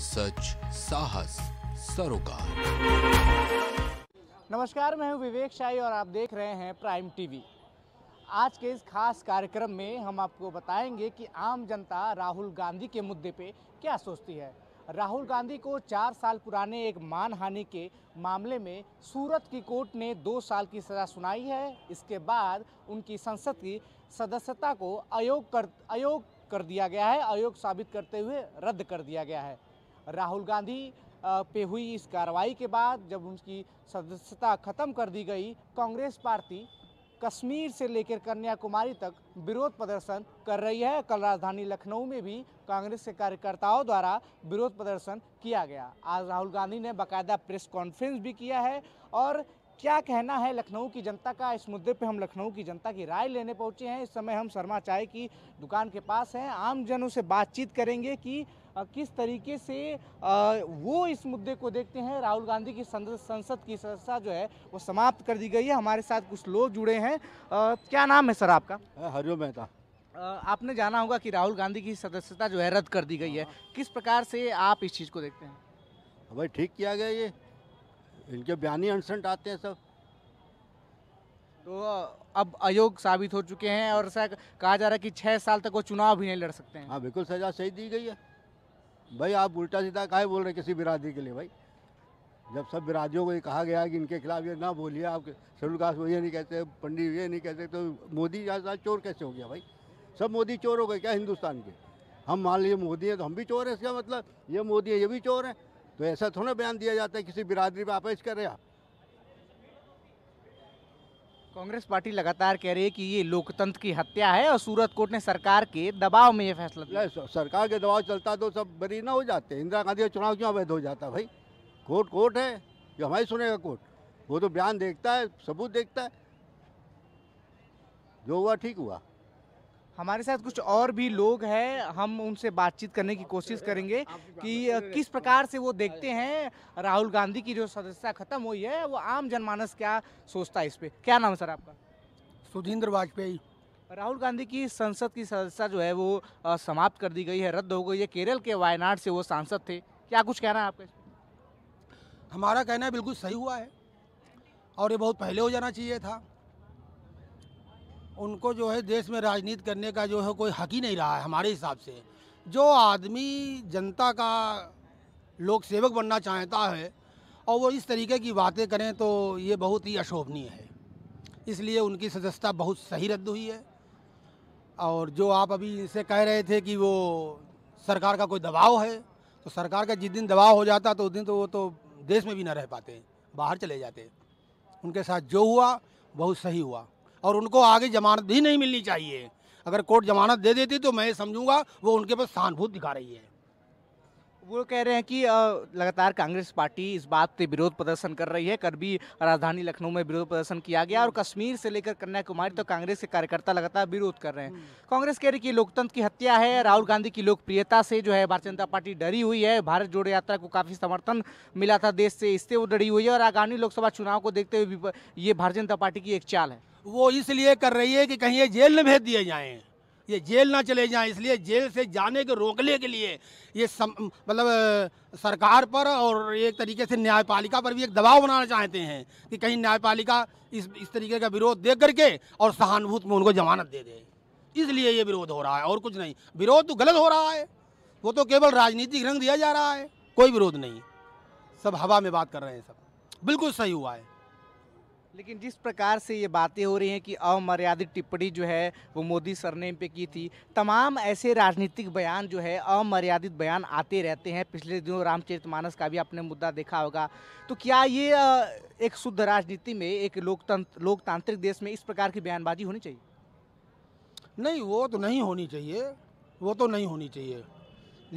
सच साहस सरोकार नमस्कार मैं हूं विवेक शाही और आप देख रहे हैं प्राइम टीवी आज के इस खास कार्यक्रम में हम आपको बताएंगे कि आम जनता राहुल गांधी के मुद्दे पे क्या सोचती है राहुल गांधी को चार साल पुराने एक मानहानि के मामले में सूरत की कोर्ट ने दो साल की सज़ा सुनाई है इसके बाद उनकी संसद की सदस्यता को अयोग कर अयोग कर दिया गया है अयोग साबित करते हुए रद्द कर दिया गया है राहुल गांधी पे हुई इस कार्रवाई के बाद जब उनकी सदस्यता खत्म कर दी गई कांग्रेस पार्टी कश्मीर से लेकर कन्याकुमारी तक विरोध प्रदर्शन कर रही है कल राजधानी लखनऊ में भी कांग्रेस के कार्यकर्ताओं द्वारा विरोध प्रदर्शन किया गया आज राहुल गांधी ने बाकायदा प्रेस कॉन्फ्रेंस भी किया है और क्या कहना है लखनऊ की जनता का इस मुद्दे पे हम लखनऊ की जनता की राय लेने पहुंचे हैं इस समय हम शर्मा चाय की दुकान के पास हैं आम जनों से बातचीत करेंगे कि किस तरीके से वो इस मुद्दे को देखते हैं राहुल गांधी की संसद की सदस्यता जो है वो समाप्त कर दी गई है हमारे साथ कुछ लोग जुड़े हैं क्या नाम है सर आपका हरिओम मेहता आपने जाना होगा कि राहुल गांधी की सदस्यता जो है रद्द कर दी गई है हाँ, हाँ। किस प्रकार से आप इस चीज़ को देखते हैं भाई ठीक किया गया ये इनके बयानी अनसंट आते हैं सब तो अब अयोग साबित हो चुके हैं और सर कहा जा रहा है कि छः साल तक वो चुनाव भी नहीं लड़ सकते हैं हाँ बिल्कुल सजा सही दी गई है भाई आप उल्टा सीधा काहे बोल रहे किसी बिरादरी के लिए भाई जब सब बिरादरियों को ये कहा गया कि इनके खिलाफ ये ना बोलिए आप शेड्यूल कास्ट ये नहीं कहते पंडित ये नहीं कहते तो मोदी जैसा चोर कैसे हो गया भाई सब मोदी चोर हो गए क्या हिंदुस्तान के हम मान लीजिए मोदी हैं तो हम भी चोर हैं इसका मतलब ये मोदी है ये भी चोर हैं तो ऐसा थोड़ा बयान दिया जाता है किसी बिरादरी पर आप कर रहे हैं आप कांग्रेस पार्टी लगातार कह रही है कि ये लोकतंत्र की हत्या है और सूरत कोर्ट ने सरकार के दबाव में ये फैसला सरकार के दबाव चलता तो सब बरी ना हो जाते इंदिरा गांधी का चुनाव क्यों अवैध हो जाता भाई कोर्ट कोर्ट है जो हमारी सुनेगा कोर्ट वो तो बयान देखता है सबूत देखता है जो हुआ ठीक हुआ हमारे साथ कुछ और भी लोग हैं हम उनसे बातचीत करने की कोशिश करेंगे कि किस प्रकार से वो देखते हैं राहुल गांधी की जो सदस्यता खत्म हुई है वो आम जनमानस क्या सोचता है इस पर क्या नाम है सर आपका सुधींद्र वाजपेयी राहुल गांधी की संसद की सदस्यता जो है वो समाप्त कर दी गई है रद्द हो गई है केरल के वायनाड से वो सांसद थे क्या कुछ कहना है आपके हमारा कहना बिल्कुल सही हुआ है और ये बहुत पहले हो जाना चाहिए था उनको जो है देश में राजनीति करने का जो है कोई हक ही नहीं रहा है हमारे हिसाब से जो आदमी जनता का लोक सेवक बनना चाहता है और वो इस तरीके की बातें करें तो ये बहुत ही अशोभनीय है इसलिए उनकी सदस्यता बहुत सही रद्द हुई है और जो आप अभी इनसे कह रहे थे कि वो सरकार का कोई दबाव है तो सरकार का जिस दिन दबाव हो जाता तो उस दिन तो वो तो देश में भी ना रह पाते बाहर चले जाते उनके साथ जो हुआ बहुत सही हुआ और उनको आगे जमानत भी नहीं मिलनी चाहिए अगर कोर्ट जमानत दे देती तो मैं समझूंगा वो उनके पास सहानुभूत दिखा रही है वो कह रहे हैं कि लगातार कांग्रेस पार्टी इस बात पे विरोध प्रदर्शन कर रही है कल भी राजधानी लखनऊ में विरोध प्रदर्शन किया गया और कश्मीर से लेकर कन्याकुमारी तो कांग्रेस के कार्यकर्ता लगातार विरोध कर रहे हैं हम्म। कांग्रेस कह रही है कि लोकतंत्र की हत्या है राहुल गांधी की लोकप्रियता से जो है भारतीय जनता पार्टी डरी हुई है भारत जोड़ो यात्रा को काफ़ी समर्थन मिला था देश से इससे वो डरी हुई है और आगामी लोकसभा चुनाव को देखते हुए ये भारतीय जनता पार्टी की एक चाल है वो इसलिए कर रही है कि कहीं ये जेल न भेज दिए जाएं ये जेल ना चले जाएं इसलिए जेल से जाने के रोकने के लिए ये मतलब सरकार पर और एक तरीके से न्यायपालिका पर भी एक दबाव बनाना चाहते हैं कि कहीं न्यायपालिका इस इस तरीके का विरोध देख करके और सहानुभूत में उनको जमानत दे दे इसलिए ये विरोध हो रहा है और कुछ नहीं विरोध तो गलत हो रहा है वो तो केवल राजनीतिक रंग दिया जा रहा है कोई विरोध नहीं सब हवा में बात कर रहे हैं सब बिल्कुल सही हुआ है लेकिन जिस प्रकार से ये बातें हो रही हैं कि अमर्यादित टिप्पणी जो है वो मोदी सरनेम पे की थी तमाम ऐसे राजनीतिक बयान जो है अमर्यादित बयान आते रहते हैं पिछले दिनों रामचरितमानस का भी आपने मुद्दा देखा होगा तो क्या ये एक शुद्ध राजनीति में एक लोकतंत्र लोकतांत्रिक देश में इस प्रकार की बयानबाजी होनी चाहिए नहीं वो तो नहीं होनी चाहिए वो तो नहीं होनी चाहिए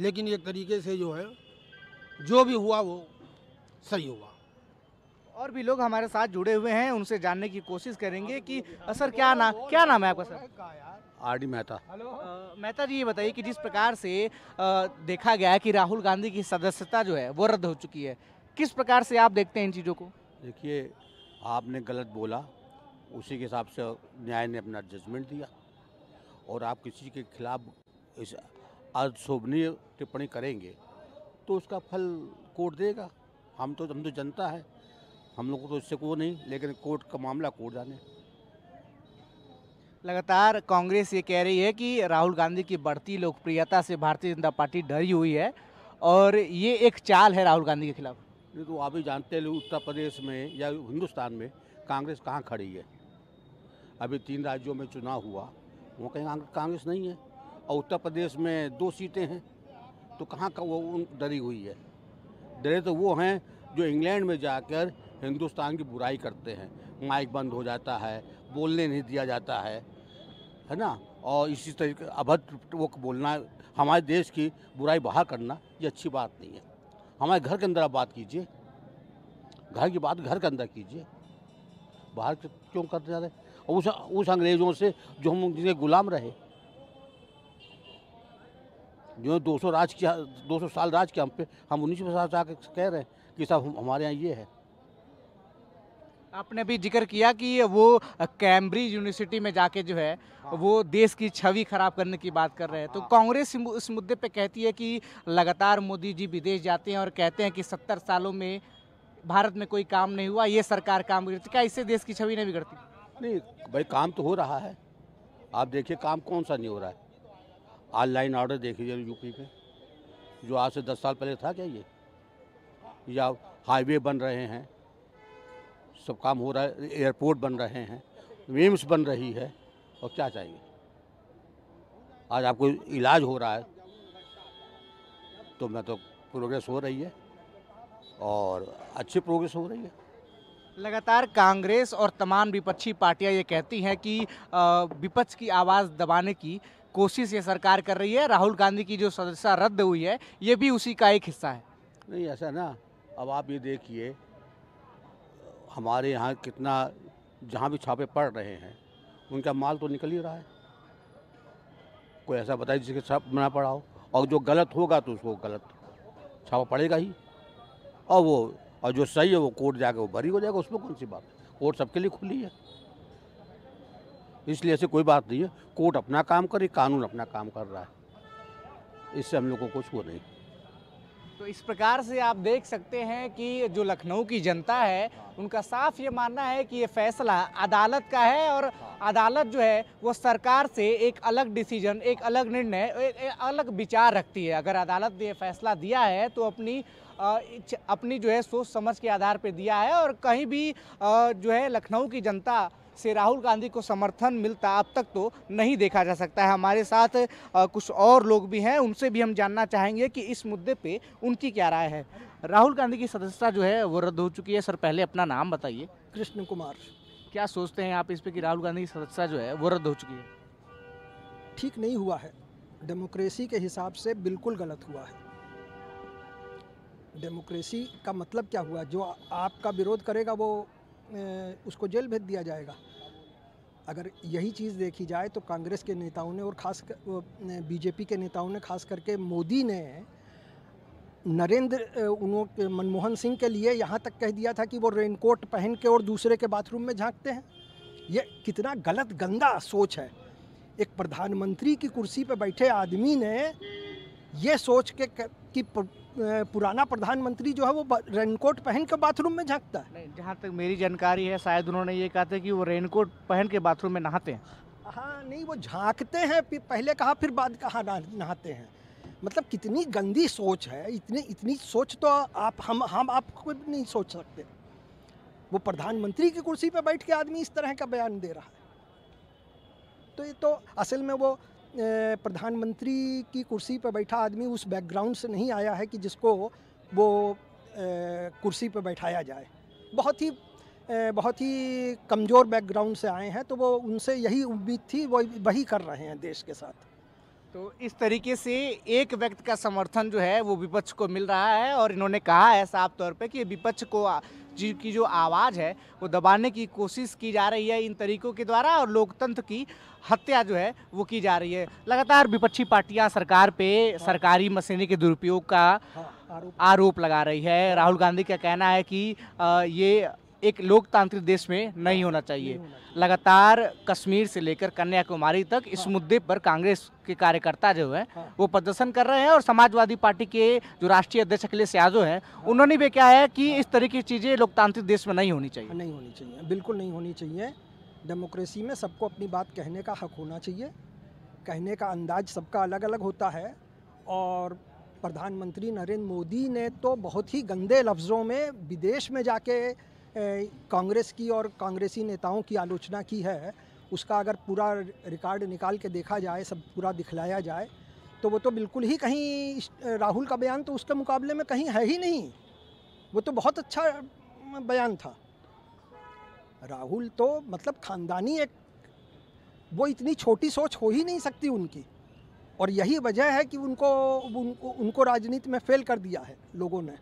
लेकिन एक तरीके से जो है जो भी हुआ वो सही हुआ और भी लोग हमारे साथ जुड़े हुए हैं उनसे जानने की कोशिश करेंगे कि सर क्या नाम क्या नाम है आपका sir R D Mehta Mehta ji ये बताइए कि जिस प्रकार से आ, देखा गया है कि राहुल गांधी की सदस्यता जो है वो रद्द हो चुकी है किस प्रकार से आप देखते हैं इन चीज़ों को देखिए आपने गलत बोला उसी के हिसाब से न्याय ने अपना जजमेंट दिया और आप किसी के खिलाफ इस अशोभनीय टिप्पणी करेंगे तो उसका फल कोर्ट देगा हम तो हम तो जनता है हम लोग को तो इससे कोई नहीं लेकिन कोर्ट का मामला कोर्ट जाने लगातार कांग्रेस ये कह रही है कि राहुल गांधी की बढ़ती लोकप्रियता से भारतीय जनता पार्टी डरी हुई है और ये एक चाल है राहुल गांधी के खिलाफ नहीं तो आप ही जानते हैं उत्तर प्रदेश में या हिंदुस्तान में कांग्रेस कहाँ खड़ी है अभी तीन राज्यों में चुनाव हुआ वो कहीं कांग्रेस नहीं है और उत्तर प्रदेश में दो सीटें हैं तो कहाँ का वो डरी हुई है डरे तो वो हैं जो इंग्लैंड में जाकर हिंदुस्तान की बुराई करते हैं माइक बंद हो जाता है बोलने नहीं दिया जाता है है ना और इसी तरीके अभद्र वो बोलना हमारे देश की बुराई बाहर करना ये अच्छी बात नहीं है हमारे घर के अंदर आप बात कीजिए घर की बात घर के अंदर कीजिए बाहर क्यों करते जा रहे और उस उस अंग्रेज़ों से जो हम जिन्हें गुलाम रहे जो 200 राज किया 200 साल राज किया हम पे हम उन्नीस साल से कह रहे हैं कि साहब हमारे यहाँ ये है आपने अभी जिक्र किया कि वो कैम्ब्रिज यूनिवर्सिटी में जाके जो है हाँ। वो देश की छवि खराब करने की बात कर रहे हैं तो हाँ। कांग्रेस इस मुद्दे पे कहती है कि लगातार मोदी जी विदेश जाते हैं और कहते हैं कि सत्तर सालों में भारत में कोई काम नहीं हुआ ये सरकार काम करती क्या इससे देश की छवि नहीं बिगड़ती नहीं भाई काम तो हो रहा है आप देखिए काम कौन सा नहीं हो रहा है ऑनलाइन ऑर्डर देखिए यूपी पे जो आज से दस साल पहले था क्या ये या हाईवे बन रहे हैं सब काम हो रहा है एयरपोर्ट बन रहे हैं एम्स बन रही है और क्या चाहिए आज आपको इलाज हो रहा है तो मैं तो प्रोग्रेस हो रही है और अच्छी प्रोग्रेस हो रही है लगातार कांग्रेस और तमाम विपक्षी पार्टियां ये कहती हैं कि विपक्ष की आवाज़ दबाने की कोशिश ये सरकार कर रही है राहुल गांधी की जो सदस्यता रद्द हुई है ये भी उसी का एक हिस्सा है नहीं ऐसा ना अब आप ये देखिए हमारे यहाँ कितना जहाँ भी छापे पड़ रहे हैं उनका माल तो निकल ही रहा है कोई ऐसा बताइए जिसके छाप बना पड़ा हो और जो गलत होगा तो उसको गलत छापा पड़ेगा ही और वो और जो सही है वो कोर्ट जाके वो भरी हो जाएगा उसमें कौन सी बात कोर्ट सबके लिए खुली है इसलिए ऐसी कोई बात नहीं है कोर्ट अपना काम करे कानून अपना काम कर रहा है इससे हम लोग को कुछ वो नहीं तो इस प्रकार से आप देख सकते हैं कि जो लखनऊ की जनता है उनका साफ ये मानना है कि ये फैसला अदालत का है और अदालत जो है वो सरकार से एक अलग डिसीजन एक अलग निर्णय एक अलग विचार रखती है अगर अदालत ने फैसला दिया है तो अपनी अपनी जो है सोच समझ के आधार पर दिया है और कहीं भी जो है लखनऊ की जनता से राहुल गांधी को समर्थन मिलता अब तक तो नहीं देखा जा सकता है हमारे साथ आ, कुछ और लोग भी हैं उनसे भी हम जानना चाहेंगे कि इस मुद्दे पे उनकी क्या राय है राहुल गांधी की सदस्यता जो है वो रद्द हो चुकी है सर पहले अपना नाम बताइए कृष्ण कुमार क्या सोचते हैं आप इस पर कि राहुल गांधी की सदस्यता जो है वो रद्द हो चुकी है ठीक नहीं हुआ है डेमोक्रेसी के हिसाब से बिल्कुल गलत हुआ है डेमोक्रेसी का मतलब क्या हुआ जो आपका विरोध करेगा वो उसको जेल भेज दिया जाएगा अगर यही चीज़ देखी जाए तो कांग्रेस के नेताओं ने और ख़ास बीजेपी के नेताओं ने खास करके मोदी ने नरेंद्र उन्होंने मनमोहन सिंह के लिए यहाँ तक कह दिया था कि वो रेनकोट पहन के और दूसरे के बाथरूम में झांकते हैं ये कितना गलत गंदा सोच है एक प्रधानमंत्री की कुर्सी पर बैठे आदमी ने ये सोच के कि पुराना प्रधानमंत्री जो है वो रेनकोट पहन के बाथरूम में झाँकता है नहीं जहाँ तक मेरी जानकारी है शायद उन्होंने ये कहा था कि वो रेनकोट पहन के बाथरूम में नहाते हैं हाँ नहीं वो झाँकते हैं पहले कहा फिर बाद कहाँ नहाते हैं मतलब कितनी गंदी सोच है इतनी इतनी सोच तो आप हम हम आप खुद नहीं सोच सकते वो प्रधानमंत्री की कुर्सी पर बैठ के आदमी इस तरह का बयान दे रहा है तो ये तो असल में वो प्रधानमंत्री की कुर्सी पर बैठा आदमी उस बैकग्राउंड से नहीं आया है कि जिसको वो कुर्सी पर बैठाया जाए बहुत ही बहुत ही कमज़ोर बैकग्राउंड से आए हैं तो वो उनसे यही उम्मीद थी वो वही कर रहे हैं देश के साथ तो इस तरीके से एक व्यक्ति का समर्थन जो है वो विपक्ष को मिल रहा है और इन्होंने कहा है साफ तौर पे कि विपक्ष को जी की जो आवाज़ है वो दबाने की कोशिश की जा रही है इन तरीकों के द्वारा और लोकतंत्र की हत्या जो है वो की जा रही है लगातार विपक्षी पार्टियां सरकार पे सरकारी मशीनरी के दुरुपयोग का हाँ, आरोप लगा रही है राहुल गांधी का कहना है कि ये एक लोकतांत्रिक देश में नहीं होना चाहिए लगातार कश्मीर से लेकर कन्याकुमारी तक इस हाँ। मुद्दे पर कांग्रेस के कार्यकर्ता जो है हाँ। वो प्रदर्शन कर रहे हैं और समाजवादी पार्टी के जो राष्ट्रीय अध्यक्ष अखिलेश यादव हैं हाँ। उन्होंने भी क्या है कि इस तरह की चीज़ें लोकतांत्रिक देश में नहीं होनी चाहिए नहीं होनी चाहिए बिल्कुल नहीं होनी चाहिए डेमोक्रेसी में सबको अपनी बात कहने का हक होना चाहिए कहने का अंदाज सबका अलग अलग होता है और प्रधानमंत्री नरेंद्र मोदी ने तो बहुत ही गंदे लफ्ज़ों में विदेश में जाके कांग्रेस की और कांग्रेसी नेताओं की आलोचना की है उसका अगर पूरा रिकॉर्ड निकाल के देखा जाए सब पूरा दिखलाया जाए तो वो तो बिल्कुल ही कहीं राहुल का बयान तो उसके मुकाबले में कहीं है ही नहीं वो तो बहुत अच्छा बयान था राहुल तो मतलब ख़ानदानी एक वो इतनी छोटी सोच हो ही नहीं सकती उनकी और यही वजह है कि उनको उनको, उनको राजनीति में फेल कर दिया है लोगों ने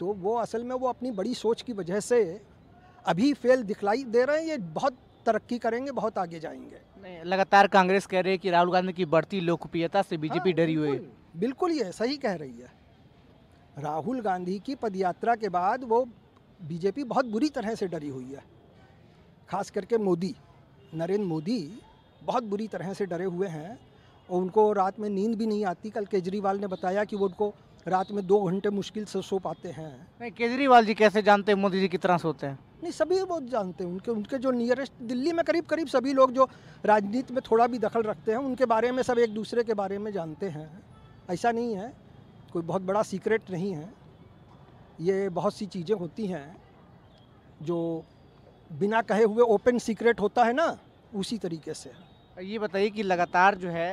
तो वो असल में वो अपनी बड़ी सोच की वजह से अभी फेल दिखलाई दे रहे हैं ये बहुत तरक्की करेंगे बहुत आगे जाएंगे नहीं लगातार कांग्रेस कह रही है कि राहुल गांधी की बढ़ती लोकप्रियता से बीजेपी हाँ, डरी हुई है बिल्कुल ये सही कह रही है राहुल गांधी की पदयात्रा के बाद वो बीजेपी बहुत बुरी तरह से डरी हुई है खास करके मोदी नरेंद्र मोदी बहुत बुरी तरह से डरे हुए हैं और उनको रात में नींद भी नहीं आती कल केजरीवाल ने बताया कि वो उनको रात में दो घंटे मुश्किल से सो पाते हैं नहीं केजरीवाल जी कैसे जानते हैं मोदी जी कितना सोते हैं नहीं सभी बहुत जानते हैं उनके उनके जो नियरेस्ट दिल्ली में करीब करीब सभी लोग जो राजनीति में थोड़ा भी दखल रखते हैं उनके बारे में सब एक दूसरे के बारे में जानते हैं ऐसा नहीं है कोई बहुत बड़ा सीक्रेट नहीं है ये बहुत सी चीज़ें होती हैं जो बिना कहे हुए ओपन सीक्रेट होता है ना उसी तरीके से ये बताइए कि लगातार जो है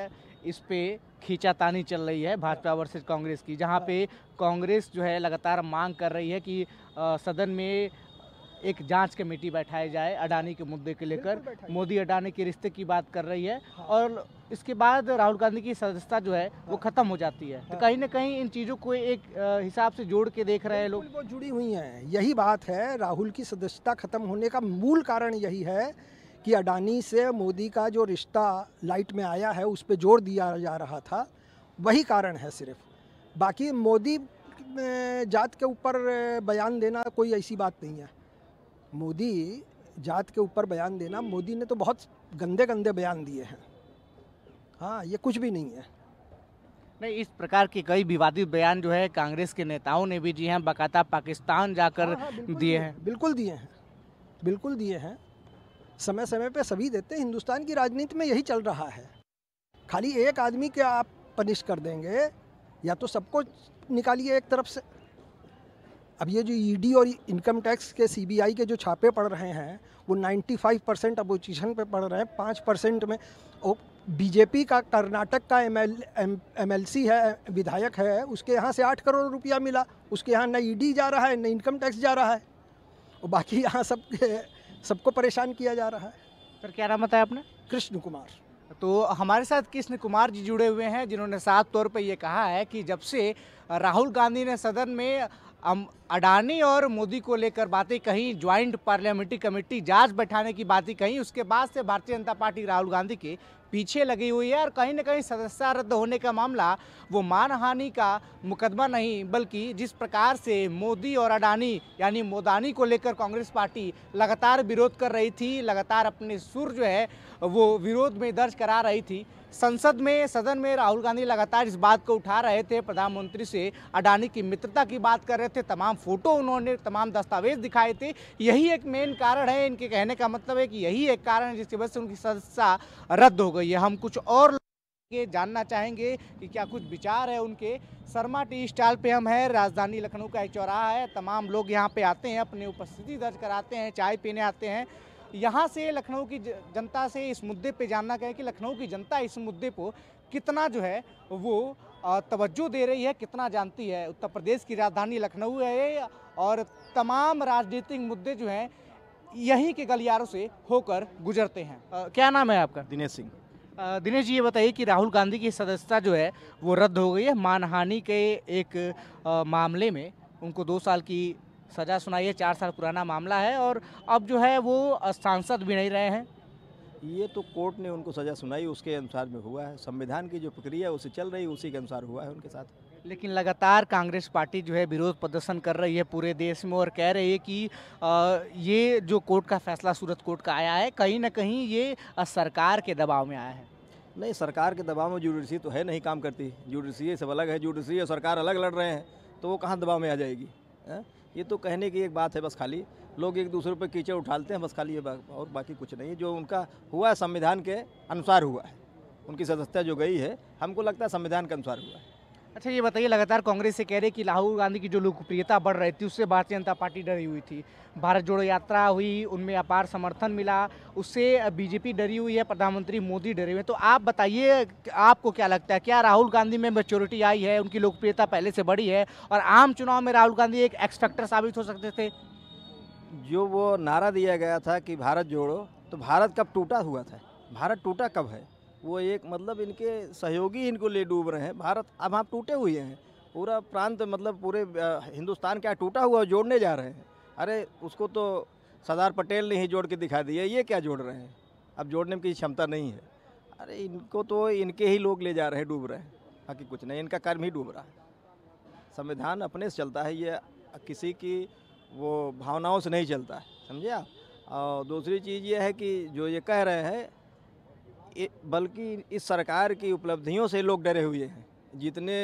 इस पर खींचातानी चल रही है भाजपा वर्सेज कांग्रेस की जहाँ पे कांग्रेस जो है लगातार मांग कर रही है कि सदन में एक जांच कमेटी बैठाई जाए अडानी के मुद्दे के लेकर मोदी अडानी के रिश्ते की बात कर रही है हाँ। और इसके बाद राहुल गांधी की सदस्यता जो है हाँ। वो खत्म हो जाती है तो हाँ। तो कहीं ना कहीं इन चीज़ों को एक हिसाब से जोड़ के देख रहे हैं लोग जुड़ी हुई हैं यही बात है राहुल की सदस्यता खत्म होने का मूल कारण यही है कि अडानी से मोदी का जो रिश्ता लाइट में आया है उस पर जोर दिया जा रहा था वही कारण है सिर्फ बाकी मोदी जात के ऊपर बयान देना कोई ऐसी बात नहीं है मोदी जात के ऊपर बयान देना मोदी ने तो बहुत गंदे गंदे बयान दिए हैं हाँ ये कुछ भी नहीं है नहीं इस प्रकार के कई विवादित बयान जो है कांग्रेस के नेताओं ने भी दिए हैं बकाता पाकिस्तान जाकर हाँ, हाँ, दिए हैं बिल्कुल दिए हैं बिल्कुल दिए हैं समय समय पे सभी देते हैं हिंदुस्तान की राजनीति में यही चल रहा है खाली एक आदमी के आप पनिश कर देंगे या तो सबको निकालिए एक तरफ से अब ये जो ईडी e और इनकम टैक्स के सीबीआई के जो छापे पड़ रहे हैं वो 95 परसेंट अपोजिशन पर पड़ रहे हैं पाँच परसेंट में और बीजेपी का कर्नाटक का M L M L C है विधायक है उसके यहाँ से आठ करोड़ रुपया मिला उसके यहाँ न ईडी e जा रहा है न इनकम टैक्स जा रहा है और बाकी यहाँ सब सबको परेशान किया जा रहा है सर क्या नाम बताया आपने कृष्ण कुमार तो हमारे साथ कृष्ण कुमार जी जुड़े हुए हैं जिन्होंने साफ तौर पर यह कहा है कि जब से राहुल गांधी ने सदन में अडानी और मोदी को लेकर बातें कहीं ज्वाइंट पार्लियामेंट्री कमेटी जांच बैठाने की बातें कहीं उसके बाद से भारतीय जनता पार्टी राहुल गांधी के पीछे लगी हुई है और कहीं ना कहीं सदस्यता रद्द होने का मामला वो मानहानि का मुकदमा नहीं बल्कि जिस प्रकार से मोदी और अडानी यानी मोदानी को लेकर कांग्रेस पार्टी लगातार विरोध कर रही थी लगातार अपने सुर जो है वो विरोध में दर्ज करा रही थी संसद में सदन में राहुल गांधी लगातार इस बात को उठा रहे थे प्रधानमंत्री से अडानी की मित्रता की बात कर रहे थे तमाम फोटो उन्होंने तमाम दस्तावेज दिखाए थे यही एक मेन कारण है इनके कहने का मतलब है कि यही एक कारण है जिसकी वजह से उनकी सदस्यता रद्द हो गई है हम कुछ और के जानना चाहेंगे कि क्या कुछ विचार है उनके शर्मा टी स्टॉल पे हम हैं राजधानी लखनऊ का एक चौराहा है तमाम लोग यहाँ पे आते हैं अपनी उपस्थिति दर्ज कराते हैं चाय पीने आते हैं यहाँ से लखनऊ की जनता से इस मुद्दे पे जानना कहें कि लखनऊ की जनता इस मुद्दे को कितना जो है वो तवज्जो दे रही है कितना जानती है उत्तर प्रदेश की राजधानी लखनऊ है और तमाम राजनीतिक मुद्दे जो हैं यहीं के गलियारों से होकर गुजरते हैं क्या नाम है आपका दिनेश सिंह दिनेश जी ये बताइए कि राहुल गांधी की सदस्यता जो है वो रद्द हो गई है मानहानि के एक मामले में उनको दो साल की सज़ा सुनाई है चार साल पुराना मामला है और अब जो है वो सांसद भी नहीं रहे हैं ये तो कोर्ट ने उनको सज़ा सुनाई उसके अनुसार में हुआ है संविधान की जो प्रक्रिया उसे चल रही उसी के अनुसार हुआ है उनके साथ लेकिन लगातार कांग्रेस पार्टी जो है विरोध प्रदर्शन कर रही है पूरे देश में और कह रही है कि ये जो कोर्ट का फैसला सूरत कोर्ट का आया है कहीं ना कहीं ये सरकार के दबाव में आया है नहीं सरकार के दबाव में जुडिशरी तो है नहीं काम करती जुडिशरी सब अलग है जुडिशरी और सरकार अलग लड़ रहे हैं तो वो कहाँ दबाव में आ जाएगी है? हाँ? ये तो कहने की एक बात है बस खाली लोग एक दूसरे पर कीचड़ उठाते हैं बस खाली ये और बाकी कुछ नहीं जो उनका हुआ है संविधान के अनुसार हुआ है उनकी सदस्यता जो गई है हमको लगता है संविधान के अनुसार हुआ है अच्छा ये बताइए लगातार कांग्रेस से कह रहे कि राहुल गांधी की जो लोकप्रियता बढ़ रही थी उससे भारतीय जनता पार्टी डरी हुई थी भारत जोड़ो यात्रा हुई उनमें अपार समर्थन मिला उससे बीजेपी डरी हुई है प्रधानमंत्री मोदी डरे हुए हैं तो आप बताइए आपको क्या लगता है क्या राहुल गांधी में मेच्योरिटी आई है उनकी लोकप्रियता पहले से बढ़ी है और आम चुनाव में राहुल गांधी एक एक्सपेक्टर साबित हो सकते थे जो वो नारा दिया गया था कि भारत जोड़ो तो भारत कब टूटा हुआ था भारत टूटा कब है वो एक मतलब इनके सहयोगी इनको ले डूब रहे हैं भारत अब आप टूटे हुए हैं पूरा प्रांत मतलब पूरे हिंदुस्तान क्या टूटा हुआ जोड़ने जा रहे हैं अरे उसको तो सरदार पटेल ने ही जोड़ के दिखा दिया ये क्या जोड़ रहे हैं अब जोड़ने की क्षमता नहीं है अरे इनको तो इनके ही लोग ले जा रहे हैं डूब रहे हैं बाकी कुछ नहीं इनका कर्म ही डूब रहा है संविधान अपने से चलता है ये किसी की वो भावनाओं से नहीं चलता है समझे आप और दूसरी चीज़ ये है कि जो ये कह रहे हैं बल्कि इस सरकार की उपलब्धियों से लोग डरे हुए हैं जितने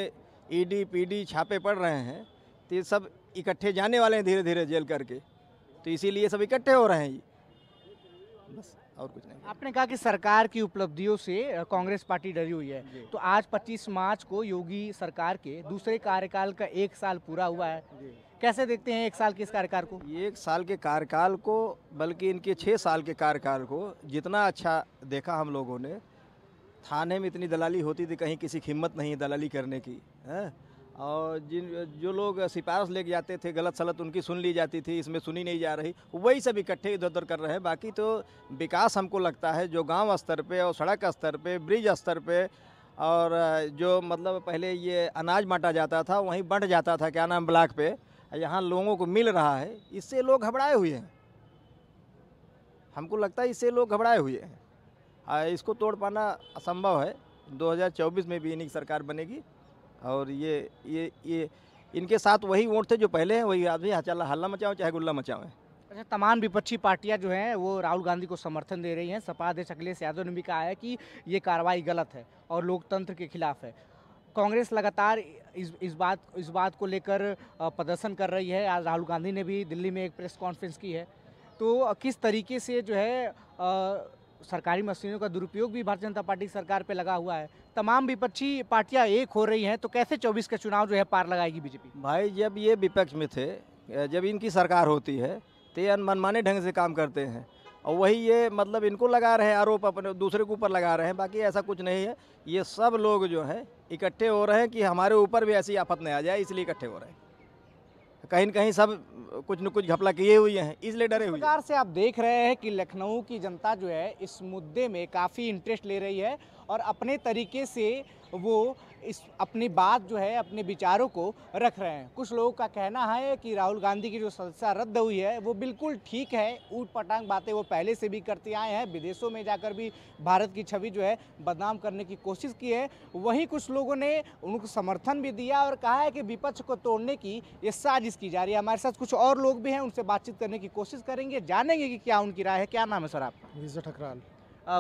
ईडी e पीडी छापे पड़ रहे हैं तो ये सब इकट्ठे जाने वाले हैं धीरे धीरे जेल करके तो इसीलिए सब इकट्ठे हो रहे हैं और कुछ नहीं आपने कहा कि सरकार की उपलब्धियों से कांग्रेस पार्टी डरी हुई है तो आज 25 मार्च को योगी सरकार के दूसरे कार्यकाल का एक साल पूरा हुआ है कैसे देखते हैं एक साल के इस कार्यकाल को एक साल के कार्यकाल को बल्कि इनके छः साल के कार्यकाल को जितना अच्छा देखा हम लोगों ने थाने में इतनी दलाली होती थी कहीं किसी की हिम्मत नहीं दलाली करने की है और जिन जो लोग सिफारिश लेके जाते थे गलत सलत उनकी सुन ली जाती थी इसमें सुनी नहीं जा रही वही सब इकट्ठे इधर उधर कर रहे हैं बाकी तो विकास हमको लगता है जो गांव स्तर पे और सड़क स्तर पे ब्रिज स्तर पे और जो मतलब पहले ये अनाज बांटा जाता था वहीं बंट जाता था क्या नाम ब्लॉक पे यहाँ लोगों को मिल रहा है इससे लोग घबराए हुए हैं हमको लगता है इससे लोग घबराए हुए हैं इसको तोड़ पाना असंभव है दो में भी इन्हीं सरकार बनेगी और ये ये ये इनके साथ वही वोट थे जो पहले हैं वही आदमी हल्ला मचाओ चाहे गुल्ला मचाओ अच्छा तमाम विपक्षी पार्टियां जो हैं वो राहुल गांधी को समर्थन दे रही हैं सपा अध्यक्ष अखिलेश यादव ने भी कहा है कि ये कार्रवाई गलत है और लोकतंत्र के खिलाफ है कांग्रेस लगातार इस इस बात इस बात को लेकर प्रदर्शन कर रही है आज राहुल गांधी ने भी दिल्ली में एक प्रेस कॉन्फ्रेंस की है तो किस तरीके से जो है सरकारी मशीनों का दुरुपयोग भी भारतीय जनता पार्टी की सरकार पे लगा हुआ है तमाम विपक्षी पार्टियां एक हो रही हैं तो कैसे 24 का चुनाव जो है पार लगाएगी बीजेपी भाई जब ये विपक्ष में थे जब इनकी सरकार होती है तो ये मनमाने ढंग से काम करते हैं और वही ये मतलब इनको लगा रहे हैं आरोप अपने दूसरे के ऊपर लगा रहे हैं बाकी ऐसा कुछ नहीं है ये सब लोग जो है इकट्ठे हो रहे हैं कि हमारे ऊपर भी ऐसी आफत नहीं आ जाए इसलिए इकट्ठे हो रहे हैं कहीं न कहीं सब कुछ न कुछ घपला किए हुए हैं इसलिए डरे हुए प्रकार से आप देख रहे हैं कि लखनऊ की जनता जो है इस मुद्दे में काफ़ी इंटरेस्ट ले रही है और अपने तरीके से वो इस अपनी बात जो है अपने विचारों को रख रहे हैं कुछ लोगों का कहना है कि राहुल गांधी की जो सदस्या रद्द हुई है वो बिल्कुल ठीक है ऊट पटांग बातें वो पहले से भी करते आए हैं विदेशों में जाकर भी भारत की छवि जो है बदनाम करने की कोशिश की है वहीं कुछ लोगों ने उनको समर्थन भी दिया और कहा है कि विपक्ष को तोड़ने की ये साजिश की जा रही है हमारे साथ कुछ और लोग भी हैं उनसे बातचीत करने की कोशिश करेंगे जानेंगे कि क्या उनकी राय है क्या नाम है सर आपका ठकराल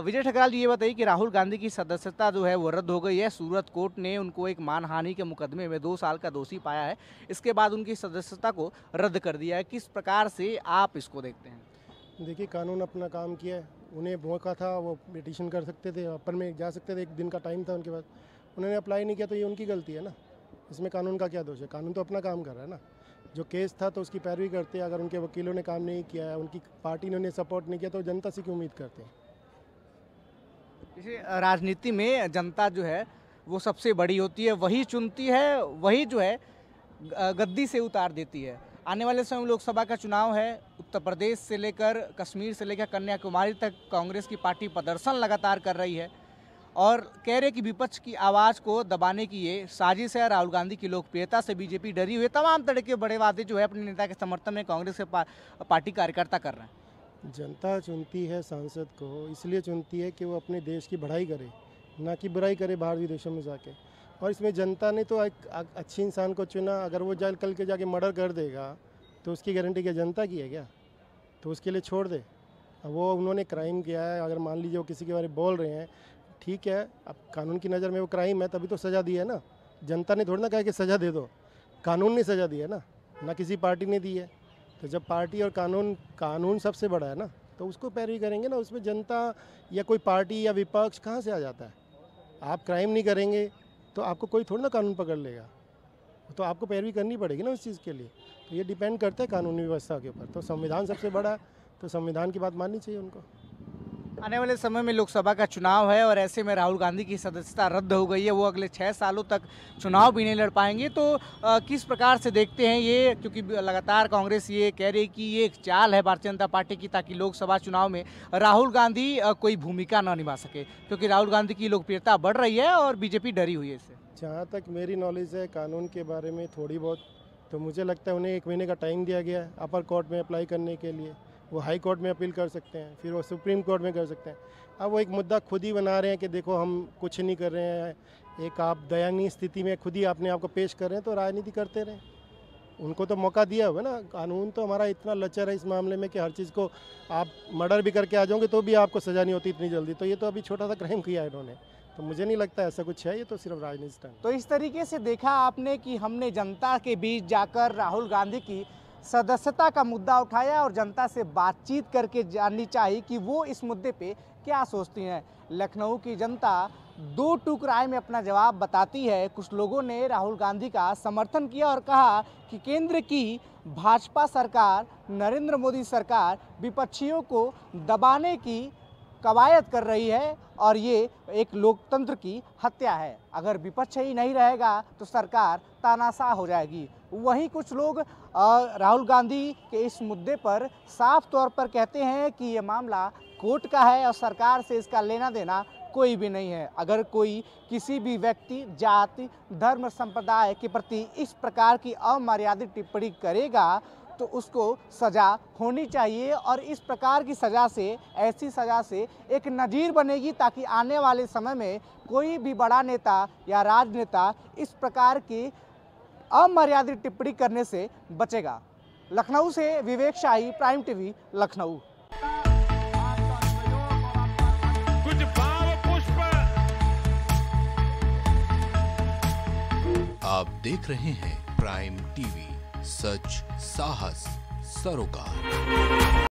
विजय ठकराल जी ये बताइए कि राहुल गांधी की सदस्यता जो है वो रद्द हो गई है सूरत कोर्ट ने उनको एक मानहानि के मुकदमे में दो साल का दोषी पाया है इसके बाद उनकी सदस्यता को रद्द कर दिया है किस प्रकार से आप इसको देखते हैं देखिए कानून अपना काम किया है उन्हें मौका था वो पिटिशन कर सकते थे अपन में जा सकते थे एक दिन का टाइम था उनके पास उन्होंने अप्लाई नहीं किया तो ये उनकी गलती है ना इसमें कानून का क्या दोष है कानून तो अपना काम कर रहा है ना जो केस था तो उसकी पैरवी करते हैं अगर उनके वकीलों ने काम नहीं किया है उनकी पार्टी ने उन्हें सपोर्ट नहीं किया तो जनता से क्यों उम्मीद करते हैं जैसे राजनीति में जनता जो है वो सबसे बड़ी होती है वही चुनती है वही जो है गद्दी से उतार देती है आने वाले समय लोकसभा का चुनाव है उत्तर प्रदेश से लेकर कश्मीर से लेकर कन्याकुमारी तक कांग्रेस की पार्टी प्रदर्शन लगातार कर रही है और कह रहे कि विपक्ष की आवाज़ को दबाने की ये साजिश है राहुल गांधी की लोकप्रियता से बीजेपी डरी हुई तमाम तरह के बड़े वादे जो है अपने नेता के समर्थन में कांग्रेस के पार्टी कार्यकर्ता कर रहे हैं जनता चुनती है सांसद को इसलिए चुनती है कि वो अपने देश की बढ़ाई करे ना कि बुराई करे बाहर विदेशों में जाके और इसमें जनता ने तो एक अच्छे इंसान को चुना अगर वो जल कल के जाके मर्डर कर देगा तो उसकी गारंटी क्या जनता की है क्या तो उसके लिए छोड़ दे वो उन्होंने क्राइम किया है अगर मान लीजिए वो किसी के बारे में बोल रहे हैं ठीक है अब कानून की नज़र में वो क्राइम है तभी तो सज़ा दी है ना जनता ने थोड़ी ना कहा कि सज़ा दे दो कानून ने सज़ा दी है ना ना किसी पार्टी ने दी है तो जब पार्टी और कानून कानून सबसे बड़ा है ना तो उसको पैरवी करेंगे ना उसमें जनता या कोई पार्टी या विपक्ष कहाँ से आ जाता है आप क्राइम नहीं करेंगे तो आपको कोई थोड़ा ना कानून पकड़ लेगा तो आपको पैरवी करनी पड़ेगी ना उस चीज़ के लिए तो ये डिपेंड करता है कानूनी व्यवस्था के ऊपर तो संविधान सबसे बड़ा है तो संविधान की बात माननी चाहिए उनको आने वाले समय में लोकसभा का चुनाव है और ऐसे में राहुल गांधी की सदस्यता रद्द हो गई है वो अगले छः सालों तक चुनाव भी नहीं लड़ पाएंगे तो आ, किस प्रकार से देखते हैं ये क्योंकि लगातार कांग्रेस ये कह रही कि ये एक चाल है भारतीय जनता पार्टी की ताकि लोकसभा चुनाव में राहुल गांधी कोई भूमिका ना निभा सके क्योंकि राहुल गांधी की लोकप्रियता बढ़ रही है और बीजेपी डरी हुई है इससे जहाँ तक मेरी नॉलेज है कानून के बारे में थोड़ी बहुत तो मुझे लगता है उन्हें एक महीने का टाइम दिया गया है अपर कोर्ट में अप्लाई करने के लिए वो हाई कोर्ट में अपील कर सकते हैं फिर वो सुप्रीम कोर्ट में कर सकते हैं अब वो एक मुद्दा खुद ही बना रहे हैं कि देखो हम कुछ नहीं कर रहे हैं एक आप दयानीय स्थिति में खुद ही अपने आप को पेश कर रहे हैं तो राजनीति करते रहें उनको तो मौका दिया हुआ ना कानून तो हमारा इतना लचर है इस मामले में कि हर चीज़ को आप मर्डर भी करके आ जाओगे तो भी आपको सजा नहीं होती इतनी जल्दी तो ये तो अभी छोटा सा क्राइम किया है इन्होंने तो मुझे नहीं लगता ऐसा कुछ है ये तो सिर्फ राजनीति तो इस तरीके से देखा आपने कि हमने जनता के बीच जाकर राहुल गांधी की सदस्यता का मुद्दा उठाया और जनता से बातचीत करके जाननी चाहिए कि वो इस मुद्दे पे क्या सोचती हैं लखनऊ की जनता दो राय में अपना जवाब बताती है कुछ लोगों ने राहुल गांधी का समर्थन किया और कहा कि केंद्र की भाजपा सरकार नरेंद्र मोदी सरकार विपक्षियों को दबाने की कवायद कर रही है और ये एक लोकतंत्र की हत्या है अगर विपक्ष ही नहीं रहेगा तो सरकार तानाशाह हो जाएगी वहीं कुछ लोग राहुल गांधी के इस मुद्दे पर साफ तौर पर कहते हैं कि ये मामला कोर्ट का है और सरकार से इसका लेना देना कोई भी नहीं है अगर कोई किसी भी व्यक्ति जाति धर्म संप्रदाय के प्रति इस प्रकार की अमर्यादित टिप्पणी करेगा तो उसको सज़ा होनी चाहिए और इस प्रकार की सज़ा से ऐसी सज़ा से एक नज़ीर बनेगी ताकि आने वाले समय में कोई भी बड़ा नेता या राजनेता इस प्रकार की अमर्यादित टिप्पणी करने से बचेगा लखनऊ से विवेक शाही प्राइम टीवी लखनऊ कुछ पुष्प आप देख रहे हैं प्राइम टीवी सच साहस सरोकार